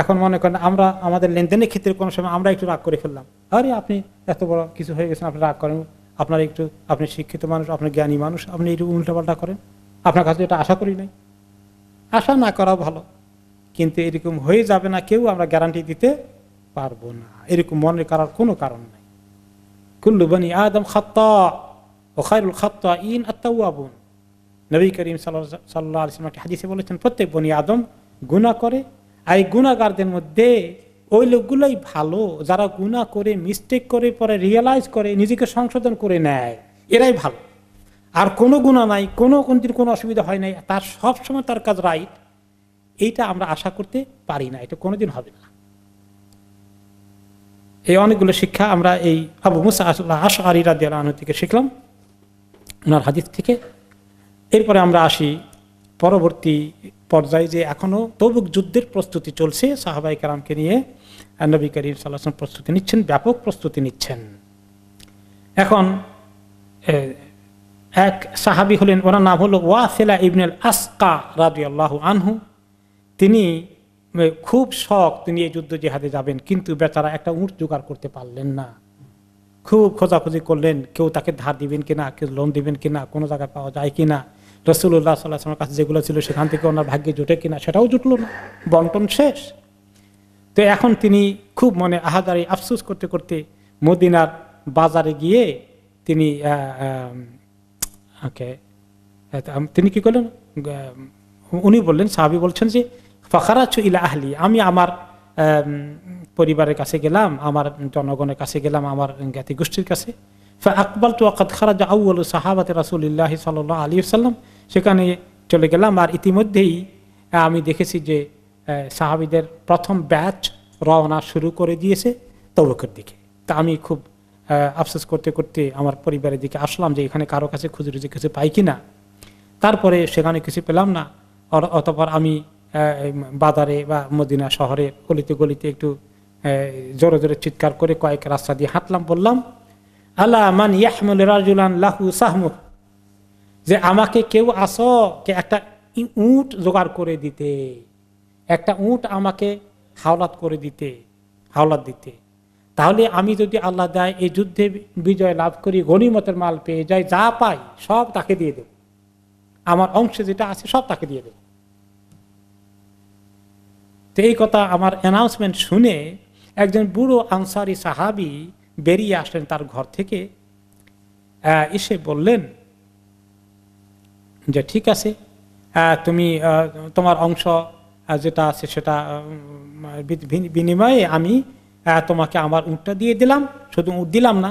Speaker 1: এখন মনে করেন আমরা আমাদের লেনদেনের ক্ষেত্রে কোনো সময় আমরা একটু রাগ করে ফেললাম আরে আপনি এত বড় কিছু হয়ে গেছেন আপনি রাগ করেন আপনার একটু আপনি শিক্ষিত মানুষ আপনি জ্ঞানী মানুষ আপনি একটু উল্টাপাল্টা করেন আপনার কাছে এটা আশা করি নাই আশা না করা ভালো কিন্তু এরকম হয়ে যাবে না কেউ আমরা গ্যারান্টি দিতে পারবো না এরকম মনে করার কোনো কারণ নাই কুল্লুবানি আদম খাত্তা ও খায়রুল খাত্তা ইন আত্মাবুন নবী করিম সাল্লাহ সাল্লা হাদিসে বলেছেন প্রত্যেক বনি আদম গুণা করে আর এই গুণাগারদের মধ্যে ওই লোকগুলোই ভালো যারা গুণা করে মিস্টেক করে পরে রিয়েলাইজ করে নিজেকে সংশোধন করে নেয় এরাই ভালো আর কোনো গুণা নাই কোনো কোনদিন কোনো অসুবিধা হয় নাই তার সবসময় তার কাজ রাইট এইটা আমরা আশা করতে পারি না এটা কোনোদিন হবে না এই অনেকগুলো শিক্ষা আমরা এই আবু মুসা আস আশ আরিরা দেওয়ান থেকে শিখলাম ওনার হাদিস থেকে এরপরে আমরা আসি পরবর্তী পর্যায়ে যে এখনও তবুক যুদ্ধের প্রস্তুতি চলছে সাহাবাই কালামকে নিয়ে নবী করিম সাল্লাহ প্রস্তুতি নিচ্ছেন ব্যাপক প্রস্তুতি নিচ্ছেন এখন এক সাহাবি হলেন ওনার নাম হলো ওয়াসেলা ইবনুল আসকা রাজু আল্লাহ আনহু তিনি খুব শখ তিনি এই যুদ্ধ জেহাদে যাবেন কিন্তু বেচারা একটা উঁট জোগাড় করতে পারলেন না খুব খোঁজাখুঁজি করলেন কেউ তাকে ধার দিবেন কিনা কেউ লোন দিবেন কিনা কোনো জায়গায় পাওয়া যায় কিনা রসুল্লাহ সাল্লাহামের কাছে যেগুলো ছিল সেখান থেকে ওনার ভাগ্যে জুটে কিনা সেটাও জুটলো না বন্টন শেষ তো এখন তিনি খুব মনে আহাদারি আফসুস করতে করতে মদিনার বাজারে গিয়ে তিনি ওকে তিনি কি করলেন উনি বললেন সাহাবি বলছেন যে ফখারাচ্ছু ইলা আহলি আমি আমার পরিবারের কাছে গেলাম আমার জনগণের কাছে গেলাম আমার জ্ঞাতি গোষ্ঠীর কাছে আকবাল তো আকাত খারাজ আউ্ল সাহাবাতে রাসুলিল্লাহ সাল আলী সাল্লাম সেখানে চলে গেলাম আর ইতিমধ্যেই আমি দেখেছি যে সাহাবিদের প্রথম ব্যাচ রওনা শুরু করে দিয়েছে তবকের দিকে তা আমি খুব আফসোস করতে করতে আমার পরিবারের দিকে আসলাম যে এখানে কারো কাছে খুচরুচি কিছু পাই কি না তারপরে সেখানে কিছু পেলাম না অতপর আমি বাজারে বা মদিনা শহরে গলিতে গলিতে একটু জোরে জোরে চিৎকার করে কয়েক রাস্তা দিয়ে হাঁটলাম বললাম আল্লাহ মান ইয়াহমুল রাজুলান লাহু সাহমুহ যে আমাকে কেউ আস একটা উঁট জোগাড় করে দিতে একটা উঁট আমাকে হাওলাত করে দিতে হাওলাত দিতে তাহলে আমি যদি আল্লাহ দেয় এই যুদ্ধে বিজয় লাভ করি গণিমতের মাল পেয়ে যায় যা পাই সব তাকে দিয়ে দেব আমার অংশে যেটা আছে সব তাকে দিয়ে দেব তো এই কথা আমার অ্যানাউন্সমেন্ট শুনে একজন বুড়ো আনসারি সাহাবি বেরিয়ে আসলেন তার ঘর থেকে এসে বললেন যে ঠিক আছে তুমি তোমার অংশ যেটা আছে সেটা বিনিময়ে আমি তোমাকে আমার উঁটটা দিয়ে দিলাম শুধু উঁট দিলাম না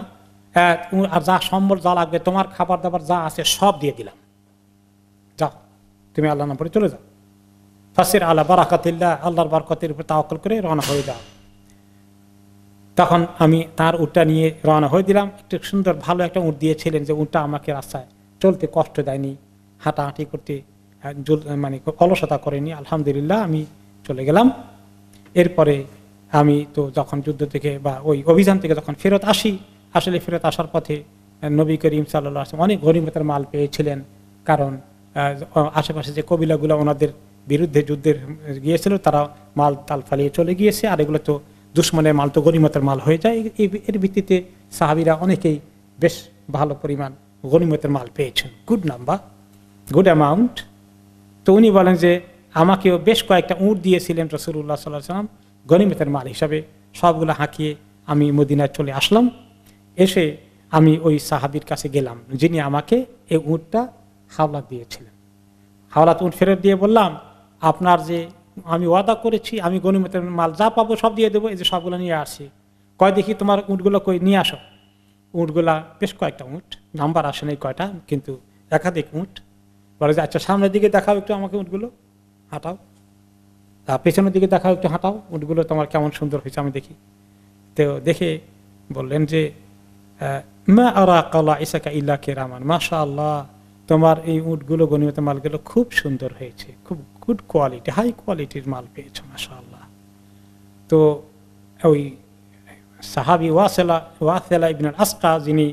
Speaker 1: আর যা সম্বল যা লাগবে তোমার খাবার দাবার যা আছে সব দিয়ে দিলাম যাও তুমি আল্লাহ নাম্বারে চলে যাও ফাসির আল্লাহ বারাকাতিল্লা আল্লাহর বারকাতের উপর তাওকল করে রওনা হয়ে যাও তখন আমি তার উটটা নিয়ে রওনা হয়ে দিলাম একটু সুন্দর ভালো একটা উঁট দিয়েছিলেন যে উঁটটা আমাকে রাস্তায় চলতে কষ্ট দেয়নি হাঁটাহাঁটি করতে মানে অলসতা করেনি আলহামদুলিল্লাহ আমি চলে গেলাম এরপরে আমি তো যখন যুদ্ধ থেকে বা ওই অভিযান থেকে যখন ফেরত আসি আসলে ফেরত আসার পথে নবী করিম সাল্লা আসলাম অনেক গরিমতার মাল পেয়েছিলেন কারণ আশেপাশে যে কবিলাগুলো ওনাদের বিরুদ্ধে যুদ্ধের গিয়েছিল তারা মাল তাল ফালিয়ে চলে গিয়েছে আর এগুলো তো দুশ্মনের মাল তো গরিমতের মাল হয়ে যায় এর ভিত্তিতে সাহাবিরা অনেকেই বেশ ভালো পরিমাণ গনিমতের মাল পেয়েছেন গুড নাম্বার গুড অ্যামাউন্ট তো উনি বলেন যে আমাকেও বেশ কয়েকটা উঁট দিয়েছিলেন রসুল্লাহ সাল্লাহ সাল্লাম গনিমতের মাল হিসাবে সবগুলো হাঁকিয়ে আমি মদিনায় চলে আসলাম এসে আমি ওই সাহাবির কাছে গেলাম যিনি আমাকে এই উঁটটা হাওলা দিয়েছিলেন হাওলাত উঁট ফেরত দিয়ে বললাম আপনার যে আমি ওয়াদা করেছি আমি গণিমতের মাল যা পাবো সব দিয়ে দেবো এই যে সবগুলো নিয়ে আসি কয় দেখি তোমার উঁটগুলো কই নিয়ে আসো উঁটগুলা বেশ কয়েকটা উঁট নাম্বার আসে নাই কয়টা কিন্তু একাধিক উঁট বলে যে আচ্ছা সামনের দিকে দেখাও একটু আমাকে উঠগুলো হাঁটাও তা পেছনের দিকে দেখাও একটু হাঁটাও উঠগুলো তোমার কেমন সুন্দর হয়েছে আমি দেখি তো দেখে বললেন যে মা আর কলা ইসাকা ইল্লা কেরামান মাশা আল্লাহ তোমার এই উটগুলো গণিমত মালগুলো খুব সুন্দর হয়েছে খুব গুড কোয়ালিটি হাই কোয়ালিটির মাল পেয়েছো মাশা আল্লাহ তো ওই সাহাবি ওয়াসেলা ওয়াসেলা ইবিন আসকা যিনি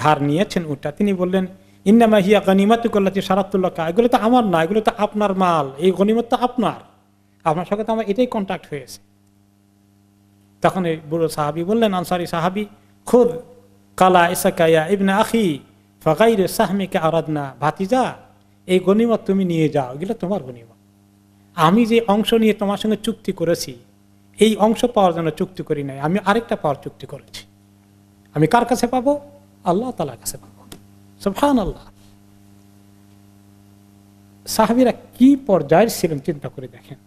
Speaker 1: ধার নিয়েছেন উটটা তিনি বললেন ইন্নামা হিয়া গনিমাতুকল্লাতি সারাতুল্লাকা এগুলো তো আমার না এগুলো তো আপনার মাল এই গনিমত তো আপনার আপনার সঙ্গে তো আমার এটাই কন্ট্যাক্ট হয়েছে তখন এই বুড়ো সাহাবি বললেন আনসারি সাহাবি খুদ কালা ইসাকায়া ইবনে আখি ফকাইরে সাহমিকে আরাধনা ভাতিজা এই গনিমত তুমি নিয়ে যাও এগুলো তোমার গনিমত আমি যে অংশ নিয়ে তোমার সঙ্গে চুক্তি করেছি এই অংশ পাওয়ার জন্য চুক্তি করি নাই আমি আরেকটা পাওয়ার চুক্তি করেছি আমি কার কাছে পাবো আল্লাহ তালার কাছে পাবো সুফহান সাহাবিরা কি পর্যায়ের ছিলেন চিন্তা করে দেখেন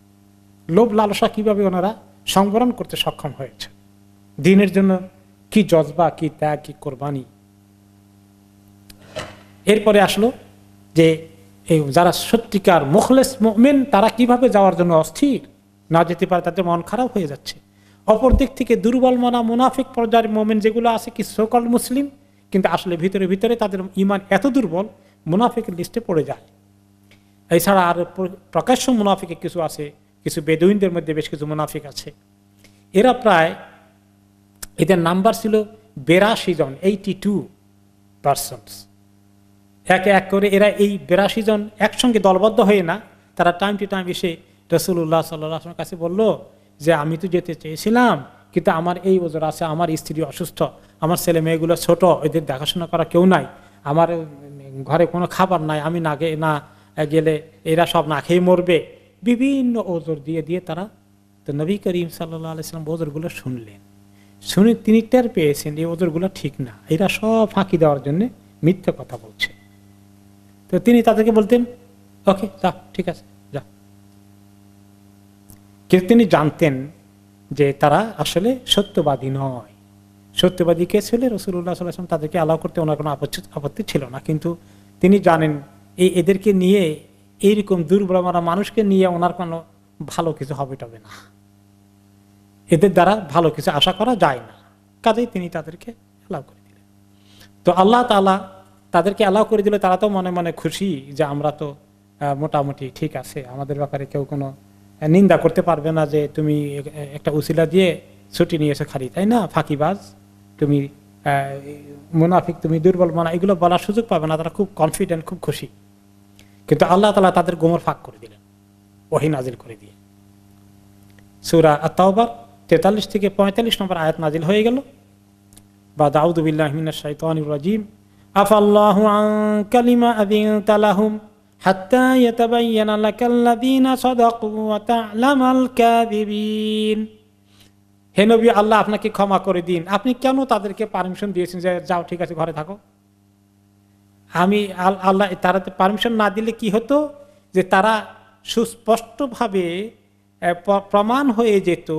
Speaker 1: লোভ লালসা কিভাবে ওনারা সংবরণ করতে সক্ষম হয়েছে দিনের জন্য কি জজবা কি ত্যাগ কি কোরবানি এরপরে আসলো যে যারা সত্যিকার মুখলেস মেন তারা কিভাবে যাওয়ার জন্য অস্থির না যেতে পারে তাদের মন খারাপ হয়ে যাচ্ছে অপর দিক থেকে দুর্বল মনা মুনাফিক পর্যায়ের মোমেন যেগুলো আছে কি সকল মুসলিম কিন্তু আসলে ভিতরে ভিতরে তাদের ইমান এত দুর্বল মুনাফিকের লিস্টে পড়ে যায় এছাড়া আর প্রকাশ্য মুনাফিকে কিছু আছে কিছু বেদুইনদের মধ্যে বেশ কিছু মুনাফিক আছে এরা প্রায় এদের নাম্বার ছিল বেরাশি জন এইটি টু পার্সেন্টস এক এক করে এরা এই বেরাশি জন একসঙ্গে দলবদ্ধ হয়ে না তারা টাইম টু টাইম এসে রসুল্লাহ সাল্লাহ কাছে বলল যে আমি তো যেতে চেয়েছিলাম কিন্তু আমার এই ওজন আছে আমার স্ত্রী অসুস্থ আমার ছেলে মেয়েগুলো ছোট এদের দেখাশোনা করা কেউ নাই আমার ঘরে কোনো খাবার নাই আমি না না গেলে এরা সব না খেয়ে মরবে বিভিন্ন ওজোর দিয়ে দিয়ে তারা তো নবী করিম সাল্লা আলাইসালাম ওজোরগুলো শুনলেন শুনে তিনি টের পেয়েছেন এই ওজোরগুলো ঠিক না এরা সব ফাঁকি দেওয়ার জন্য মিথ্যে কথা বলছে তো তিনি তাদেরকে বলতেন ওকে যা ঠিক আছে যা কিন্তু তিনি জানতেন যে তারা আসলে সত্যবাদী নয় সত্যবাদী কে ছিল রসুল্লাহ সাল্লাম তাদেরকে আলাও করতে ওনার কোনো আপত্তি ছিল না কিন্তু তিনি জানেন এই এদেরকে নিয়ে এইরকম দুর্বল মারা মানুষকে নিয়ে ওনার কোনো ভালো কিছু হবে টবে না এদের দ্বারা ভালো কিছু আশা করা যায় না কাজেই তিনি তাদেরকে অ্যালাউ করে দিলেন তো আল্লাহ তালা তাদেরকে অ্যালাউ করে দিলে তারা তো মনে মনে খুশি যে আমরা তো মোটামুটি ঠিক আছে আমাদের ব্যাপারে কেউ কোনো নিন্দা করতে পারবে না যে তুমি একটা উচিলা দিয়ে ছুটি নিয়েছো খালি তাই না ফাঁকিবাজ তুমি মুনাফিক তুমি দুর্বল মনা এগুলো বলার সুযোগ পাবে না তারা খুব কনফিডেন্ট খুব খুশি কিন্তু আল্লাহ তালা তাদের গোমর ফাঁক করে দিলেন ওহি নাজিল করে দিয়ে সুরা আত্মাওবার তেতাল্লিশ থেকে পঁয়তাল্লিশ নম্বর আয়াত নাজিল হয়ে গেল বা দাউদুবিল্লাহমিনা আফাল্লাহ কালিমা তালাহুম হে নবী আল্লাহ আপনাকে ক্ষমা করে দিন আপনি কেন তাদেরকে পারমিশন দিয়েছেন যে যাও ঠিক আছে ঘরে থাকো আমি আল্লাহ তারা পারমিশন না দিলে কি হতো যে তারা সুস্পষ্টভাবে প্রমাণ হয়ে যেত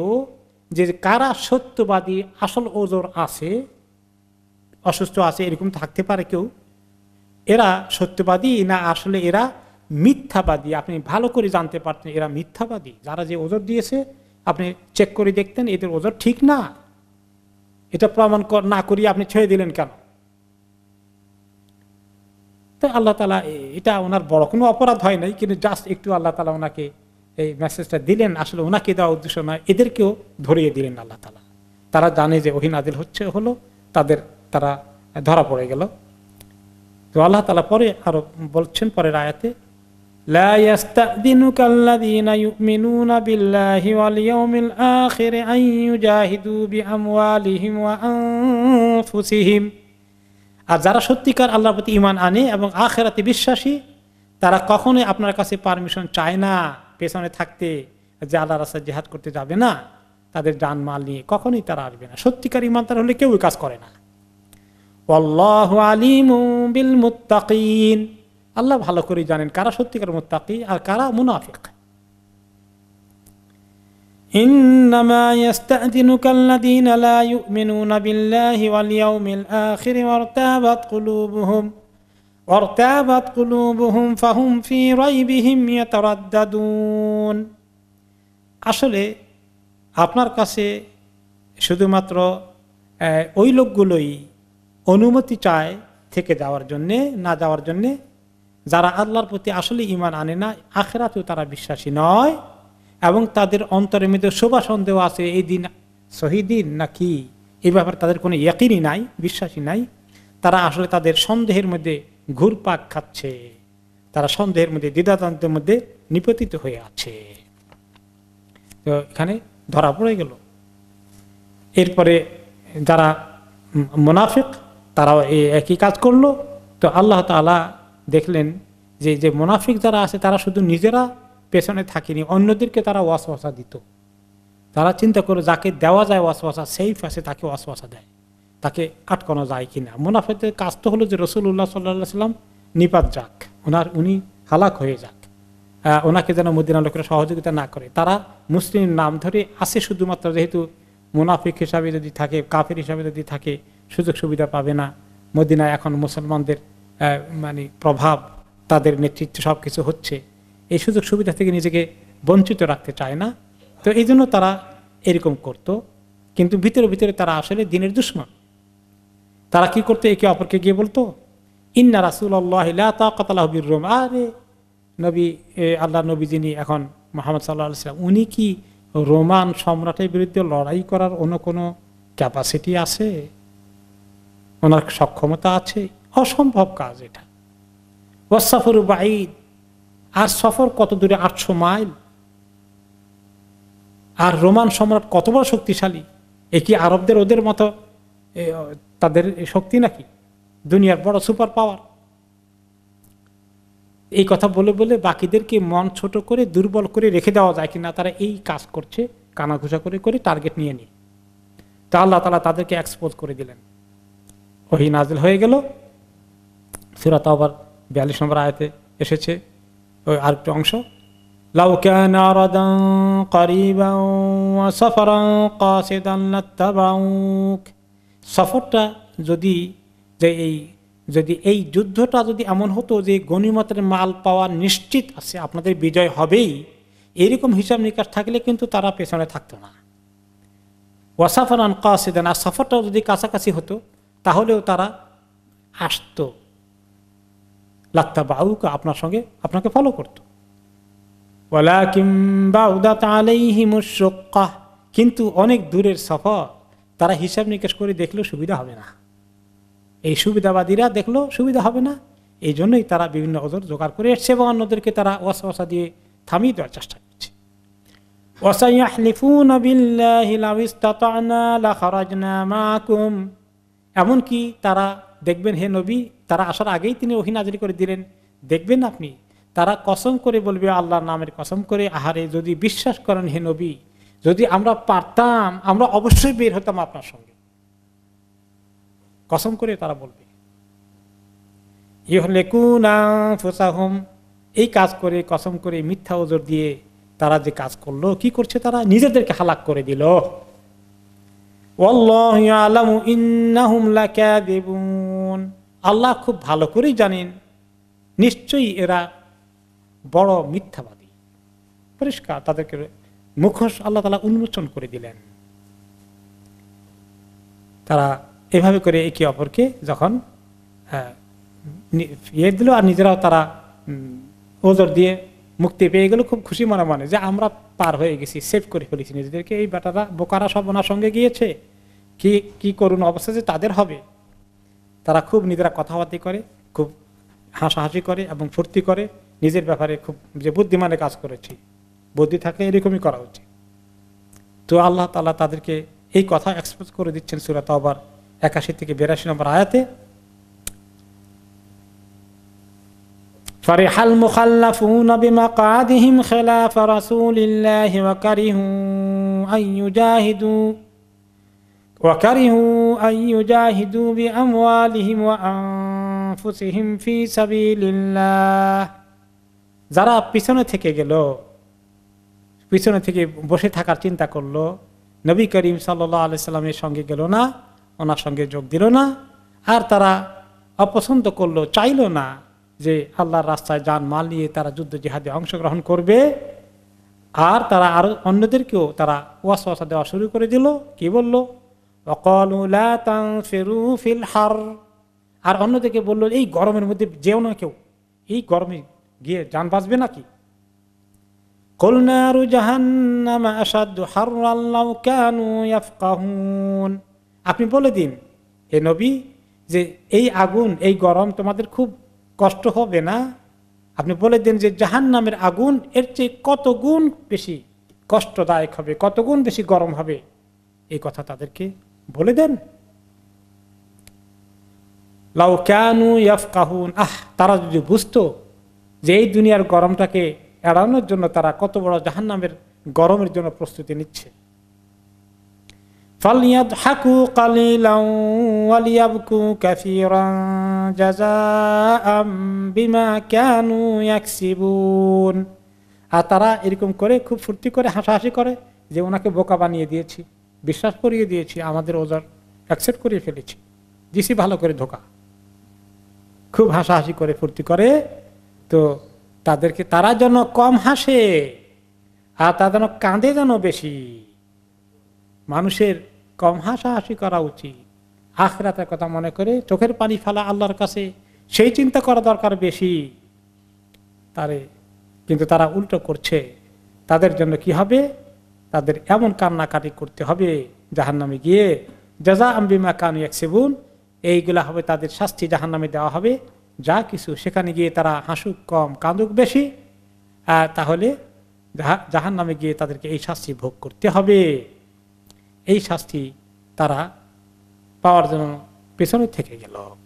Speaker 1: যে কারা সত্যবাদী আসল ওজোর আছে অসুস্থ আছে এরকম থাকতে পারে কেউ এরা সত্যবাদী না আসলে এরা মিথ্যাবাদী আপনি ভালো করে জানতে পারতেন এরা মিথ্যাবাদী যারা যে ওজোর দিয়েছে আপনি চেক করে দেখতেন এদের ওজন ঠিক না এটা প্রমাণ না করিয়ে আপনি ছেড়ে দিলেন কেন তো আল্লাহ তালা এটা ওনার বড় কোনো অপরাধ হয় নাই কিন্তু জাস্ট একটু আল্লাহ তালা ওনাকে এই মেসেজটা দিলেন আসলে ওনাকে দেওয়া উদ্দেশ্য নয় এদেরকেও ধরিয়ে দিলেন আল্লাহ তালা তারা জানে যে আদিল হচ্ছে হলো তাদের তারা ধরা পড়ে গেল তো আল্লাহ তালা পরে আরো বলছেন পরের আয়াতে لا يستأذنك الذين يؤمنون بالله واليوم الآخر أن يجاهدوا بأموالهم وأنفسهم আর যারা সত্যিকার আল্লাহর প্রতি ইমান আনে এবং আখেরাতে বিশ্বাসী তারা কখনোই আপনার কাছে পারমিশন চায় না পেছনে থাকতে যে আল্লাহ রাস্তায় জেহাদ করতে যাবে না তাদের যান মাল নিয়ে কখনোই তারা আসবে না সত্যিকার ইমান তারা হলে কেউই কাজ করে না আলিম বিল মুত্তাকিন আল্লাহ ভালো করে জানেন কারা সত্যিকার মোত্তাকি আর কারা মুনাফিক إنما يستأذنك الذين لا يؤمنون بالله واليوم الآخر وارتابت قلوبهم وارتابت قلوبهم فهم في ريبهم يترددون আসলে আপনার কাছে শুধুমাত্র ওই লোকগুলোই অনুমতি চায় থেকে যাওয়ার জন্যে না যাওয়ার জন্যে যারা আল্লাহর প্রতি আসলে ইমান আনে না আখেরাতেও তারা বিশ্বাসী নয় এবং তাদের অন্তরের মধ্যে শোভা সন্দেহ আছে এই দিন শহীদিন নাকি এই ব্যাপারে তাদের কোনো ইয়াকিনই নাই বিশ্বাসী নাই তারা আসলে তাদের সন্দেহের মধ্যে ঘুরপাক খাচ্ছে তারা সন্দেহের মধ্যে দ্বিধাতন্ত্রের মধ্যে নিপতিত হয়ে আছে তো এখানে ধরা পড়ে গেল এরপরে যারা মোনাফিক তারাও একই কাজ করলো তো আল্লাহ তালা দেখলেন যে যে মোনাফিক যারা আছে তারা শুধু নিজেরা পেছনে থাকেনি অন্যদেরকে তারা ওয়াসওয়াসা দিত তারা চিন্তা করে যাকে দেওয়া যায় ওয়াসওয়াসা সেই ফাঁসে তাকে ওয়াসওয়াসা দেয় তাকে আটকানো যায় কি না কাজ তো হলো যে রসুল্লাহ সাল্লা সাল্লাম নিপাত যাক ওনার উনি হালাক হয়ে যাক ওনাকে যেন মদিনা লোকেরা সহযোগিতা না করে তারা মুসলিমের নাম ধরে আসে শুধুমাত্র যেহেতু মুনাফিক হিসাবে যদি থাকে কাফের হিসাবে যদি থাকে সুযোগ সুবিধা পাবে না মদিনা এখন মুসলমানদের মানে প্রভাব তাদের নেতৃত্ব সব কিছু হচ্ছে এই সুযোগ সুবিধা থেকে নিজেকে বঞ্চিত রাখতে চায় না তো এই জন্য তারা এরকম করত কিন্তু ভিতরে ভিতরে তারা আসলে দিনের দুশ্মন তারা কি করতো একে অপরকে গিয়ে বলতো ইন্না রাসুল হবির রোম আরে নবী আল্লাহ নবী যিনি এখন মোহাম্মদ সাল্লাহ সাল্লাম উনি কি রোমান সম্রাটের বিরুদ্ধে লড়াই করার অন্য কোনো ক্যাপাসিটি আছে ওনার সক্ষমতা আছে অসম্ভব কাজ এটা ওয়াসাফর বাইদ আর সফর কত দূরে আটশো মাইল আর রোমান সম্রাট কত বড় শক্তিশালী এ কি আরবদের ওদের মতো তাদের শক্তি নাকি দুনিয়ার বড় সুপার পাওয়ার এই কথা বলে বলে বাকিদেরকে মন ছোট করে দুর্বল করে রেখে দেওয়া যায় কিনা তারা এই কাজ করছে কানাঘুষা করে করে টার্গেট নিয়ে নিয়ে তা আল্লাহ তালা তাদেরকে এক্সপোজ করে দিলেন ওহি নাজিল হয়ে গেল সুরাত আবার বিয়াল্লিশ নম্বর আয়তে এসেছে ওই আরেকটি অংশ সফরটা যদি যে এই যদি এই যুদ্ধটা যদি এমন হতো যে গণিমতের মাল পাওয়া নিশ্চিত আছে আপনাদের বিজয় হবেই এরকম হিসাব নিকাশ থাকলে কিন্তু তারা পেছনে থাকতো না ওয়াসাফরান কাসেদান আর সফরটাও যদি কাছাকাছি হতো তাহলেও তারা আসতো লাত্তা বাউকে আপনার সঙ্গে আপনাকে ফলো করত কিন্তু অনেক দূরের সফর তারা হিসাব নিকাশ করে দেখলেও সুবিধা হবে না এই সুবিধাবাদীরা দেখলো সুবিধা হবে না এই জন্যই তারা বিভিন্ন ওজোর জোগাড় করে এসছে এবং অন্যদেরকে তারা ওয়াসা ওয়াসা দিয়ে থামিয়ে দেওয়ার চেষ্টা করছে এমনকি তারা দেখবেন হে নবী তারা আসার আগেই তিনি অহিনাজির করে দিলেন দেখবেন আপনি তারা কসম করে বলবে আল্লাহর নামের কসম করে আহারে যদি বিশ্বাস করেন হে নবী যদি আমরা পারতাম আমরা অবশ্যই বের হতাম আপনার সঙ্গে কসম করে তারা বলবে ফুসাহুম এই কাজ করে কসম করে মিথ্যা ওজোর দিয়ে তারা যে কাজ করলো কি করছে তারা নিজেদেরকে হালাক করে দিল আলামু ইন্নাহুম লাকাযিবুন আল্লাহ খুব ভালো করেই জানেন নিশ্চয়ই এরা বড় মিথ্যাবাদী পরিষ্কার তাদেরকে মুখোশ আল্লাহ তালা উন্মোচন করে দিলেন তারা এভাবে করে একে অপরকে যখন ইয়ে দিল আর নিজেরাও তারা ওজোর দিয়ে মুক্তি পেয়ে গেল খুব খুশি মনে মনে যে আমরা পার হয়ে গেছি সেভ করে ফেলেছি নিজেদেরকে এই বেটারা বোকারা সব ওনার সঙ্গে গিয়েছে কি কি করুন অবস্থা যে তাদের হবে তারা খুব নিজেরা কথাবার্তি করে খুব হাসাহাসি করে এবং ফুর্তি করে নিজের ব্যাপারে খুব যে বুদ্ধিমানে কাজ করেছি বুদ্ধি থাকলে এরকমই করা উচিত তো আল্লাহ তালা তাদেরকে এই কথা এক্সপ্রেস করে দিচ্ছেন সুরাত আবার একাশি থেকে বিরাশি নম্বর আয়াতে তারা وكرهوا أن يجاهدوا بأموالهم وأنفسهم في سبيل الله যারা পিছনে থেকে গেল পিছনে থেকে বসে থাকার চিন্তা করলো নবী করিম সাল্লা আলি সাল্লামের সঙ্গে গেল না ওনার সঙ্গে যোগ দিল না আর তারা অপছন্দ করলো চাইল না যে আল্লাহর রাস্তায় যান মাল নিয়ে তারা যুদ্ধ জিহাদে অংশগ্রহণ করবে আর তারা আরও অন্যদেরকেও তারা ওয়াসওয়াসা দেওয়া শুরু করে দিল কি বললো আর অন্যদিকে বললো এই গরমের মধ্যে যেও না কেউ এই গরমে গিয়ে যান বাঁচবে নাকি আপনি বলে দিন হে নবী যে এই আগুন এই গরম তোমাদের খুব কষ্ট হবে না আপনি বলে দিন যে জাহান নামের আগুন এর চেয়ে কত গুণ বেশি কষ্টদায়ক হবে কত গুণ বেশি গরম হবে এই কথা তাদেরকে বলে দেন লাউ ক্যানু আহ তারা যদি বুঝতো যে এই দুনিয়ার গরমটাকে এড়ানোর জন্য তারা কত বড় জাহান্নামের গরমের জন্য প্রস্তুতি নিচ্ছে হাকু আর তারা এরকম করে খুব ফুর্তি করে হাসাহাসি করে যে ওনাকে বোকা বানিয়ে দিয়েছি বিশ্বাস করিয়ে দিয়েছি আমাদের ওজার অ্যাকসেপ্ট করিয়ে ফেলেছি দিছি ভালো করে ধোকা খুব হাসাহাসি করে ফুর্তি করে তো তাদেরকে তারা যেন কম হাসে আর তারা যেন কাঁদে যেন বেশি মানুষের কম হাসাহাসি করা উচিত আখরাতের কথা মনে করে চোখের পানি ফেলা আল্লাহর কাছে সেই চিন্তা করা দরকার বেশি তারে কিন্তু তারা উল্টো করছে তাদের জন্য কি হবে তাদের এমন কান্নাকাটি করতে হবে জাহান নামে গিয়ে জাজা আম্বিমা কানু সেবুন এইগুলা হবে তাদের শাস্তি জাহান নামে দেওয়া হবে যা কিছু সেখানে গিয়ে তারা হাসুক কম কাঁদুক বেশি তাহলে জাহান নামে গিয়ে তাদেরকে এই শাস্তি ভোগ করতে হবে এই শাস্তি তারা পাওয়ার জন্য পেছনে থেকে গেল